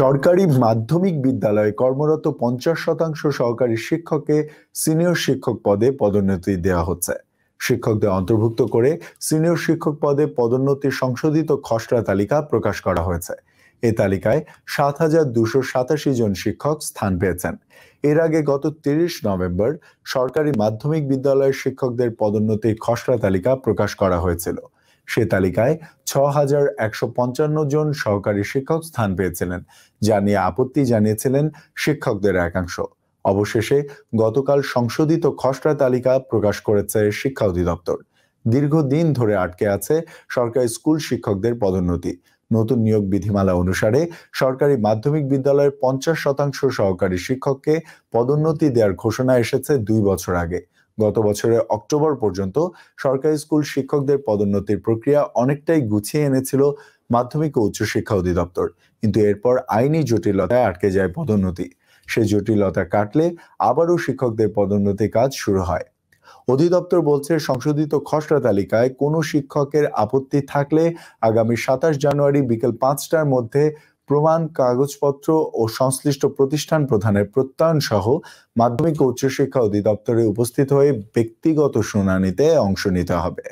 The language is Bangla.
সরকারি মাধ্যমিক বিদ্যালয়ে কর্মরত পঞ্চাশ শতাংশ সহকারী শিক্ষককে সিনিয়র শিক্ষক পদে পদোন্নতি দেওয়া হচ্ছে শিক্ষকদের অন্তর্ভুক্ত করে সিনিয়র শিক্ষক পদে পদোন্নতি সংশোধিত খসড়া তালিকা প্রকাশ করা হয়েছে এ তালিকায় সাত হাজার দুশো সাতাশি জন শিক্ষক স্থান পেয়েছেন এর আগে গত তিরিশ নভেম্বর সরকারি মাধ্যমিক বিদ্যালয়ের শিক্ষকদের পদোন্নতির খসড়া তালিকা প্রকাশ করা হয়েছিল সে তালিকায় ছ হাজার একশো পঞ্চান্ন জন সহকারী শিক্ষক স্থান পেয়েছিলেন যা নিয়ে আপত্তি জানিয়েছিলেন শিক্ষকদের একাংশ অবশেষে গতকাল সংশোধিত খসড়া তালিকা প্রকাশ করেছে শিক্ষা অধিদপ্তর দীর্ঘদিন ধরে আটকে আছে সরকারি স্কুল শিক্ষকদের পদোন্নতি নতুন নিয়োগ বিধিমালা অনুসারে সরকারি মাধ্যমিক বিদ্যালয়ের পঞ্চাশ শতাংশ সহকারী শিক্ষককে পদোন্নতি দেওয়ার ঘোষণা এসেছে দুই বছর আগে গত বছরের অক্টোবর পর্যন্ত সরকারি স্কুল শিক্ষকদের পদোন্নতির প্রক্রিয়া অনেকটাই গুছিয়ে এনেছিল মাধ্যমিক ও উচ্চশিক্ষা অধিদপ্তর কিন্তু এরপর আইনি জটিলতায় আটকে যায় পদোন্নতি সে জটিলতা কাটলে আবারও শিক্ষকদের পদোন্নতি কাজ শুরু হয় অধিদপ্তর বলছে সংশোধিত খসড়া তালিকায় কোনো শিক্ষকের আপত্তি থাকলে আগামী সাতাশ জানুয়ারি বিকেল পাঁচটার মধ্যে প্রমাণ কাগজপত্র ও সংশ্লিষ্ট প্রতিষ্ঠান প্রধানের প্রত্যয়ন সহ মাধ্যমিক ও উচ্চশিক্ষা অধিদপ্তরে উপস্থিত হয়ে ব্যক্তিগত শুনানিতে অংশ নিতে হবে